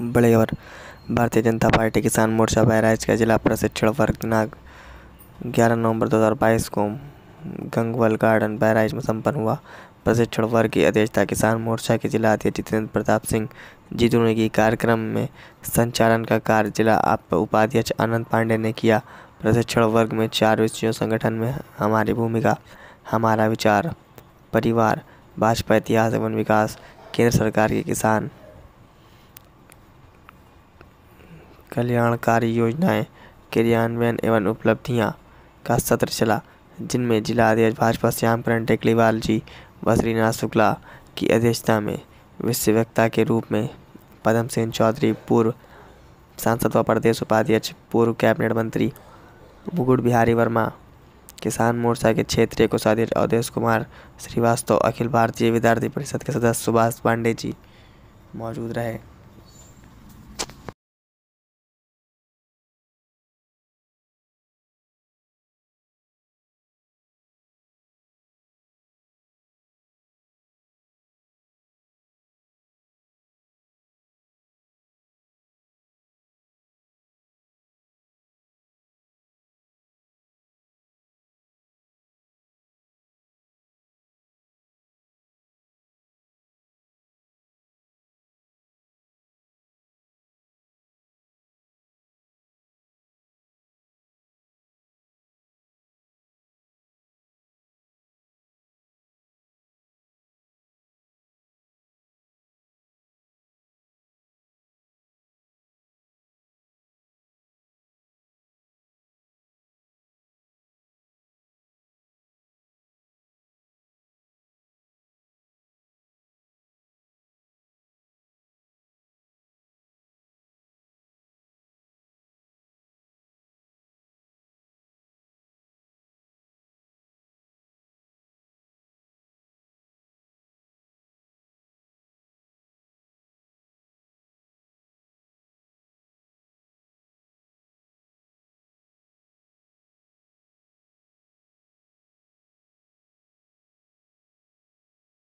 बड़े और भारतीय जनता पार्टी किसान मोर्चा बहराइच का जिला प्रशिक्षण वर्ग दिनांक ग्यारह नवंबर 2022 को गंगवल गार्डन बहराइच में संपन्न हुआ प्रशिक्षण वर्ग की अध्यक्षता किसान मोर्चा के जिला अध्यक्ष जितेंद्र प्रताप सिंह जीतू ने की कार्यक्रम में संचालन का कार्य जिला उपाध्यक्ष आनंद पांडे ने किया प्रशिक्षण वर्ग में चार विषयों संगठन में हमारी भूमिका हमारा विचार परिवार भाजपा इतिहास एवं विकास केंद्र सरकार के किसान कल्याणकारी योजनाएं क्रियान्वयन एवं उपलब्धियां का सत्र चला जिनमें जिला अध्यक्ष भाजपा श्यामकरण टेकलीवाल जी श्रीनाथ शुक्ला की अध्यक्षता में विश्व के रूप में पदम सेन चौधरी पूर्व सांसद व प्रदेश उपाध्यक्ष पूर्व कैबिनेट मंत्री बुगुड़ बिहारी वर्मा किसान मोर्चा के क्षेत्रीय कोषाध्यक्ष अवधेश कुमार श्रीवास्तव अखिल भारतीय विद्यार्थी परिषद के सदस्य सुभाष पांडे जी मौजूद रहे